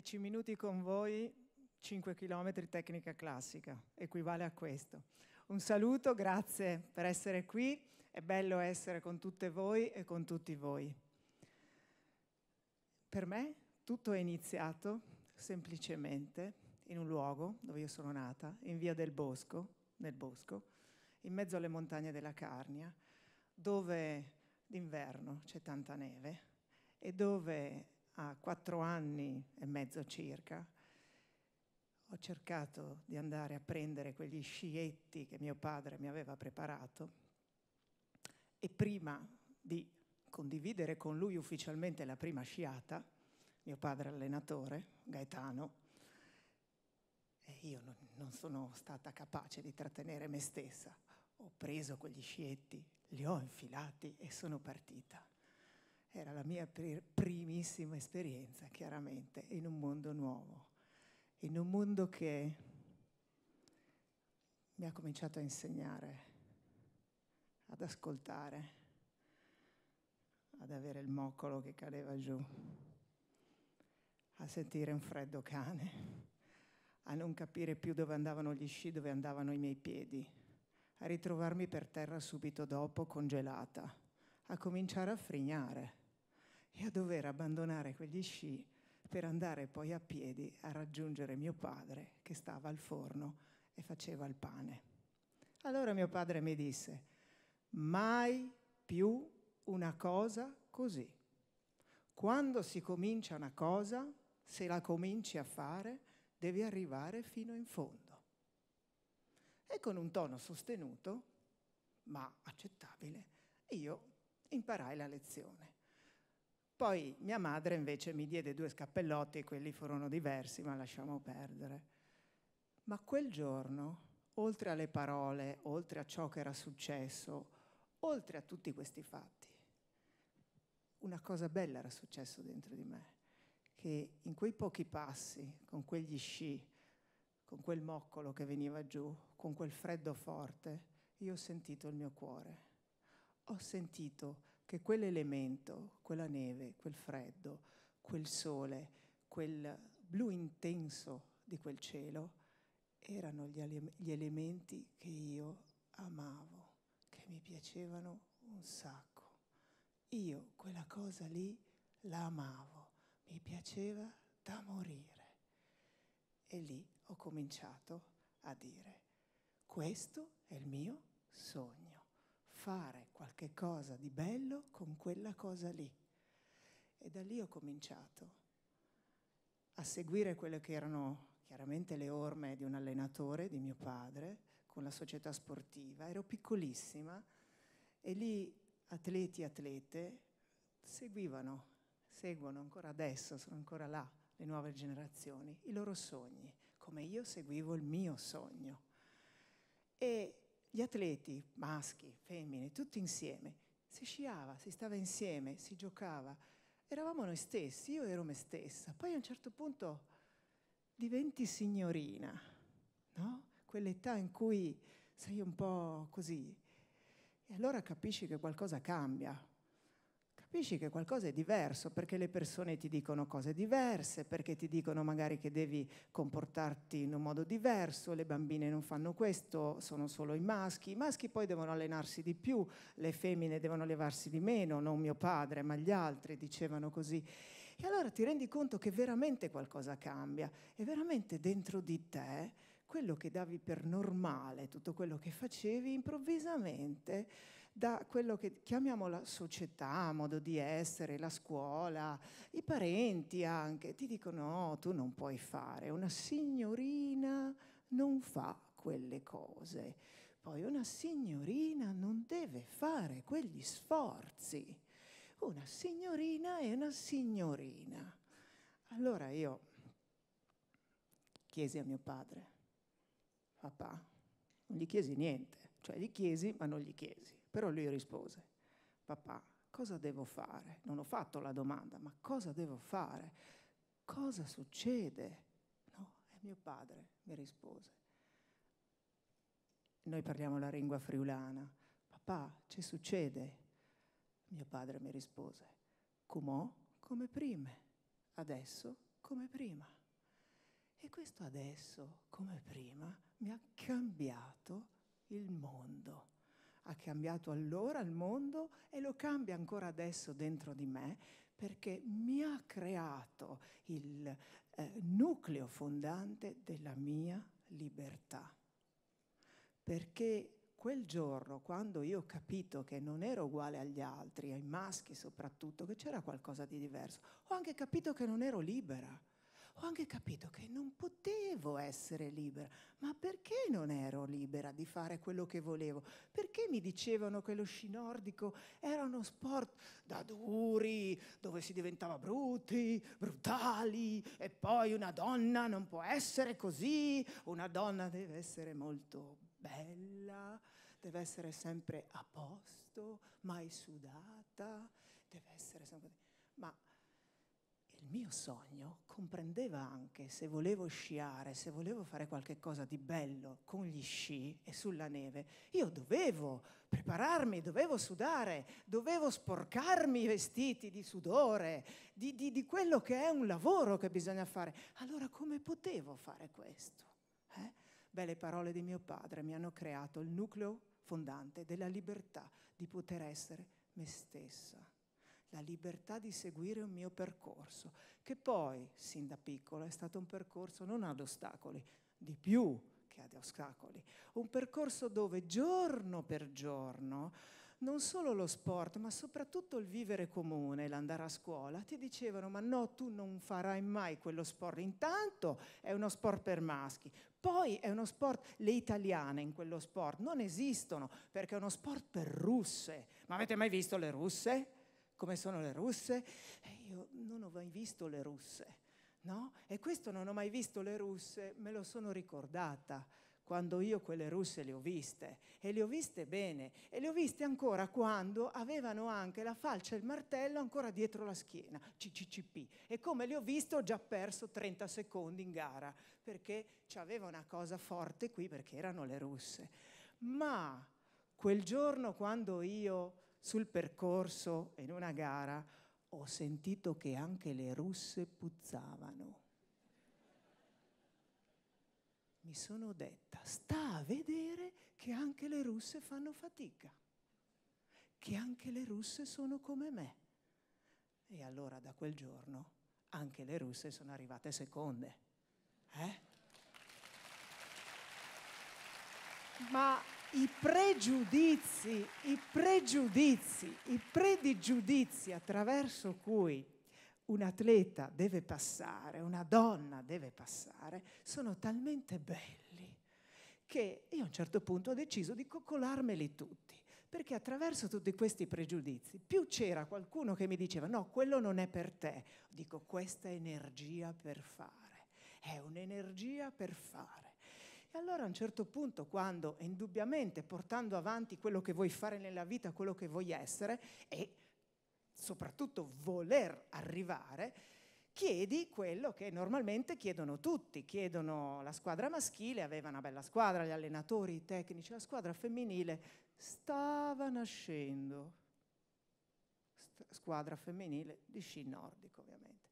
10 minuti con voi, 5 km tecnica classica, equivale a questo. Un saluto, grazie per essere qui, è bello essere con tutte voi e con tutti voi. Per me tutto è iniziato semplicemente in un luogo dove io sono nata, in via del Bosco, nel bosco, in mezzo alle montagne della Carnia, dove d'inverno c'è tanta neve e dove a quattro anni e mezzo circa ho cercato di andare a prendere quegli scietti che mio padre mi aveva preparato e prima di condividere con lui ufficialmente la prima sciata, mio padre allenatore, Gaetano, e io non, non sono stata capace di trattenere me stessa. Ho preso quegli scietti, li ho infilati e sono partita. Era la mia primissima esperienza, chiaramente, in un mondo nuovo, in un mondo che mi ha cominciato a insegnare, ad ascoltare, ad avere il moccolo che cadeva giù a sentire un freddo cane, a non capire più dove andavano gli sci, dove andavano i miei piedi, a ritrovarmi per terra subito dopo congelata, a cominciare a frignare e a dover abbandonare quegli sci per andare poi a piedi a raggiungere mio padre che stava al forno e faceva il pane. Allora mio padre mi disse, mai più una cosa così. Quando si comincia una cosa, se la cominci a fare, devi arrivare fino in fondo. E con un tono sostenuto, ma accettabile, io imparai la lezione. Poi mia madre invece mi diede due scappellotti, quelli furono diversi, ma lasciamo perdere. Ma quel giorno, oltre alle parole, oltre a ciò che era successo, oltre a tutti questi fatti, una cosa bella era successo dentro di me che in quei pochi passi, con quegli sci, con quel moccolo che veniva giù, con quel freddo forte, io ho sentito il mio cuore. Ho sentito che quell'elemento, quella neve, quel freddo, quel sole, quel blu intenso di quel cielo, erano gli, ele- gli elementi che io amavo, che mi piacevano un sacco. Io quella cosa lì la amavo mi piaceva da morire. E lì ho cominciato a dire, questo è il mio sogno, fare qualche cosa di bello con quella cosa lì. E da lì ho cominciato a seguire quelle che erano chiaramente le orme di un allenatore, di mio padre, con la società sportiva. Ero piccolissima e lì atleti e atlete seguivano seguono ancora adesso, sono ancora là, le nuove generazioni, i loro sogni, come io seguivo il mio sogno. E gli atleti, maschi, femmine, tutti insieme, si sciava, si stava insieme, si giocava, eravamo noi stessi, io ero me stessa. Poi a un certo punto diventi signorina, no? Quell'età in cui sei un po' così. E allora capisci che qualcosa cambia, capisci che qualcosa è diverso perché le persone ti dicono cose diverse, perché ti dicono magari che devi comportarti in un modo diverso, le bambine non fanno questo, sono solo i maschi, i maschi poi devono allenarsi di più, le femmine devono levarsi di meno, non mio padre ma gli altri dicevano così. E allora ti rendi conto che veramente qualcosa cambia e veramente dentro di te quello che davi per normale, tutto quello che facevi improvvisamente da quello che chiamiamo la società, modo di essere, la scuola, i parenti anche, ti dicono no, tu non puoi fare, una signorina non fa quelle cose, poi una signorina non deve fare quegli sforzi, una signorina è una signorina. Allora io chiesi a mio padre, papà, non gli chiesi niente, cioè gli chiesi ma non gli chiesi. Però lui rispose, papà, cosa devo fare? Non ho fatto la domanda, ma cosa devo fare? Cosa succede? No, è mio padre, mi rispose. Noi parliamo la lingua friulana. Papà, ci succede? Mio padre mi rispose, com'ho come prima, adesso come prima. E questo adesso come prima mi ha cambiato il mondo ha cambiato allora il mondo e lo cambia ancora adesso dentro di me perché mi ha creato il eh, nucleo fondante della mia libertà. Perché quel giorno, quando io ho capito che non ero uguale agli altri, ai maschi soprattutto, che c'era qualcosa di diverso, ho anche capito che non ero libera ho anche capito che non potevo essere libera. Ma perché non ero libera di fare quello che volevo? Perché mi dicevano che lo sci nordico era uno sport da duri, dove si diventava brutti, brutali, e poi una donna non può essere così, una donna deve essere molto bella, deve essere sempre a posto, mai sudata, deve essere sempre... Ma il mio sogno comprendeva anche se volevo sciare, se volevo fare qualche cosa di bello con gli sci e sulla neve, io dovevo prepararmi, dovevo sudare, dovevo sporcarmi i vestiti di sudore, di, di, di quello che è un lavoro che bisogna fare. Allora come potevo fare questo? Eh? Beh, le parole di mio padre mi hanno creato il nucleo fondante della libertà di poter essere me stessa la libertà di seguire un mio percorso, che poi, sin da piccolo, è stato un percorso non ad ostacoli, di più che ad ostacoli, un percorso dove giorno per giorno non solo lo sport, ma soprattutto il vivere comune, l'andare a scuola, ti dicevano ma no, tu non farai mai quello sport, intanto è uno sport per maschi, poi è uno sport, le italiane in quello sport non esistono perché è uno sport per russe, ma avete mai visto le russe? come sono le russe? E io non ho mai visto le russe, no? E questo non ho mai visto le russe, me lo sono ricordata quando io quelle russe le ho viste e le ho viste bene e le ho viste ancora quando avevano anche la falce e il martello ancora dietro la schiena, CCCP. E come le ho viste ho già perso 30 secondi in gara perché aveva una cosa forte qui perché erano le russe. Ma quel giorno quando io sul percorso in una gara ho sentito che anche le russe puzzavano. Mi sono detta, sta a vedere che anche le russe fanno fatica, che anche le russe sono come me. E allora da quel giorno anche le russe sono arrivate seconde. Eh? Ma i pregiudizi, i pregiudizi, i predigiudizi attraverso cui un atleta deve passare, una donna deve passare, sono talmente belli che io a un certo punto ho deciso di coccolarmeli tutti, perché attraverso tutti questi pregiudizi, più c'era qualcuno che mi diceva no, quello non è per te, dico questa energia per fare, è un'energia per fare e allora a un certo punto, quando indubbiamente portando avanti quello che vuoi fare nella vita, quello che vuoi essere e soprattutto voler arrivare, chiedi quello che normalmente chiedono tutti, chiedono la squadra maschile, aveva una bella squadra, gli allenatori, i tecnici, la squadra femminile stava nascendo, squadra femminile di sci nordico ovviamente.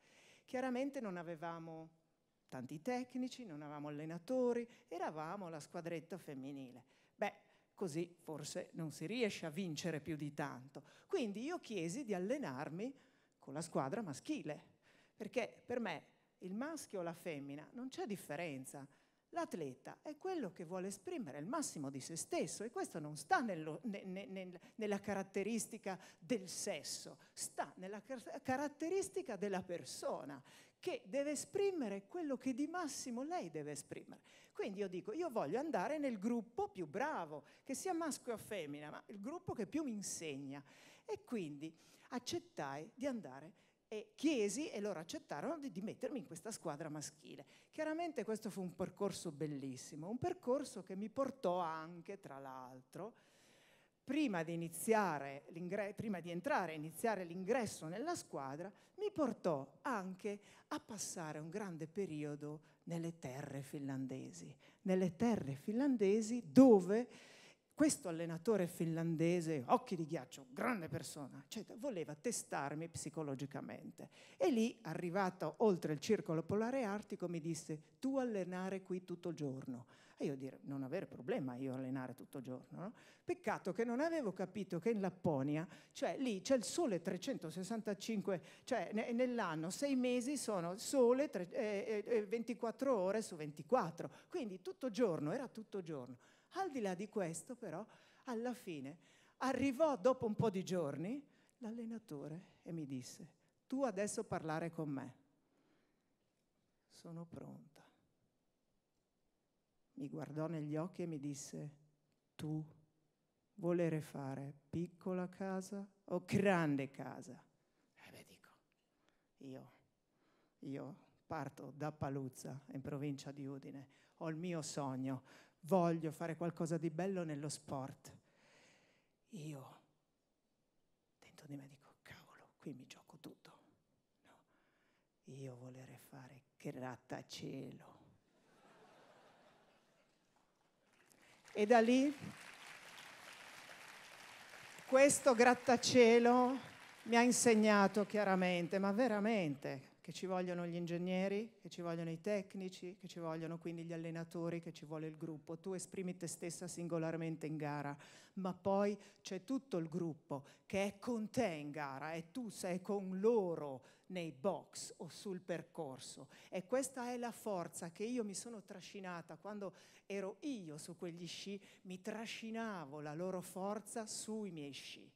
Chiaramente non avevamo tanti tecnici, non avevamo allenatori, eravamo la squadretta femminile. Beh, così forse non si riesce a vincere più di tanto. Quindi io chiesi di allenarmi con la squadra maschile, perché per me il maschio o la femmina non c'è differenza. L'atleta è quello che vuole esprimere il massimo di se stesso e questo non sta nello, ne, ne, nella caratteristica del sesso, sta nella car- caratteristica della persona che deve esprimere quello che di massimo lei deve esprimere. Quindi io dico, io voglio andare nel gruppo più bravo, che sia maschio o femmina, ma il gruppo che più mi insegna. E quindi accettai di andare e chiesi e loro accettarono di, di mettermi in questa squadra maschile. Chiaramente questo fu un percorso bellissimo, un percorso che mi portò anche, tra l'altro, prima di, prima di entrare e iniziare l'ingresso nella squadra, mi portò anche a passare un grande periodo nelle terre finlandesi, nelle terre finlandesi dove questo allenatore finlandese, occhi di ghiaccio, grande persona, cioè, voleva testarmi psicologicamente. E lì, arrivato oltre il circolo polare artico, mi disse, tu allenare qui tutto il giorno. E io dire, non avere problema io allenare tutto il giorno. No? Peccato che non avevo capito che in Lapponia, cioè lì c'è il sole 365, cioè nell'anno sei mesi sono sole tre, eh, 24 eh, eh, ore su 24, quindi tutto giorno, era tutto giorno. Al di là di questo però, alla fine arrivò dopo un po' di giorni l'allenatore e mi disse, tu adesso parlare con me. Sono pronta. Mi guardò negli occhi e mi disse, tu volere fare piccola casa o grande casa? E eh beh dico, io, io parto da Paluzza in provincia di Udine, ho il mio sogno, voglio fare qualcosa di bello nello sport. Io dentro di me dico, cavolo, qui mi gioco tutto. No. Io volere fare grattacielo. E da lì questo grattacielo mi ha insegnato chiaramente, ma veramente, che ci vogliono gli ingegneri, che ci vogliono i tecnici, che ci vogliono quindi gli allenatori, che ci vuole il gruppo. Tu esprimi te stessa singolarmente in gara, ma poi c'è tutto il gruppo che è con te in gara e tu sei con loro nei box o sul percorso. E questa è la forza che io mi sono trascinata quando ero io su quegli sci, mi trascinavo la loro forza sui miei sci.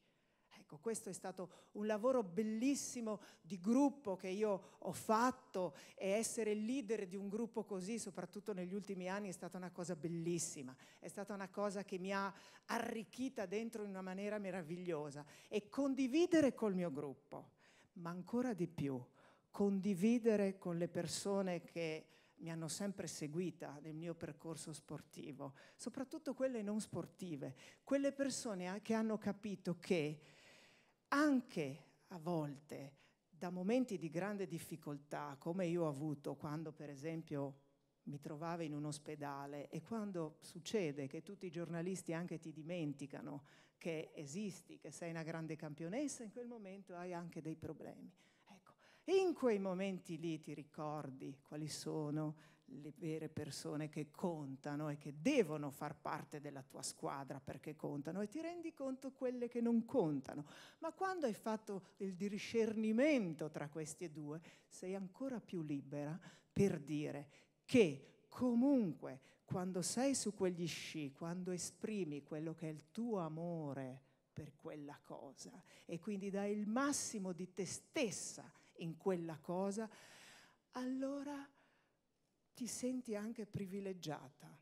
Ecco, questo è stato un lavoro bellissimo di gruppo che io ho fatto e essere leader di un gruppo così, soprattutto negli ultimi anni, è stata una cosa bellissima, è stata una cosa che mi ha arricchita dentro in una maniera meravigliosa e condividere col mio gruppo, ma ancora di più, condividere con le persone che mi hanno sempre seguita nel mio percorso sportivo, soprattutto quelle non sportive, quelle persone che hanno capito che anche a volte da momenti di grande difficoltà, come io ho avuto quando per esempio mi trovavo in un ospedale e quando succede che tutti i giornalisti anche ti dimenticano che esisti, che sei una grande campionessa, in quel momento hai anche dei problemi. Ecco, in quei momenti lì ti ricordi quali sono le vere persone che contano e che devono far parte della tua squadra perché contano e ti rendi conto quelle che non contano. Ma quando hai fatto il discernimento tra questi due, sei ancora più libera per dire che comunque quando sei su quegli sci, quando esprimi quello che è il tuo amore per quella cosa e quindi dai il massimo di te stessa in quella cosa, allora ti senti anche privilegiata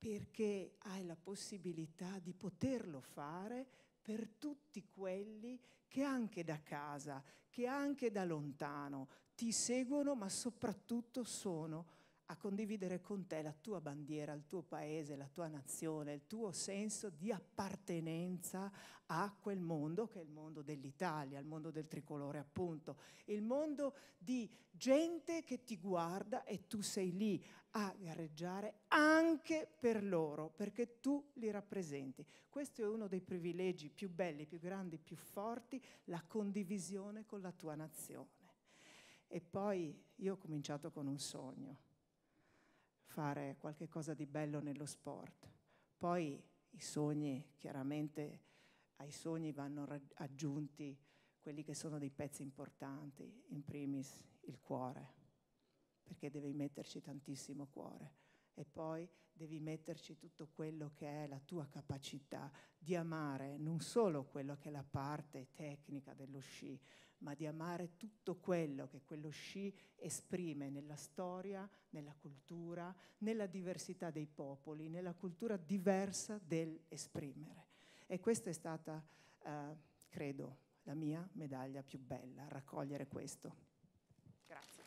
perché hai la possibilità di poterlo fare per tutti quelli che anche da casa, che anche da lontano ti seguono, ma soprattutto sono a condividere con te la tua bandiera, il tuo paese, la tua nazione, il tuo senso di appartenenza a quel mondo che è il mondo dell'Italia, il mondo del tricolore appunto, il mondo di gente che ti guarda e tu sei lì a gareggiare anche per loro, perché tu li rappresenti. Questo è uno dei privilegi più belli, più grandi, più forti, la condivisione con la tua nazione. E poi io ho cominciato con un sogno fare qualcosa di bello nello sport. Poi i sogni, chiaramente ai sogni vanno aggiunti quelli che sono dei pezzi importanti, in primis il cuore, perché devi metterci tantissimo cuore e poi devi metterci tutto quello che è la tua capacità di amare non solo quello che è la parte tecnica dello sci, ma di amare tutto quello che quello sci esprime nella storia, nella cultura, nella diversità dei popoli, nella cultura diversa dell'esprimere. E questa è stata, eh, credo, la mia medaglia più bella, raccogliere questo. Grazie.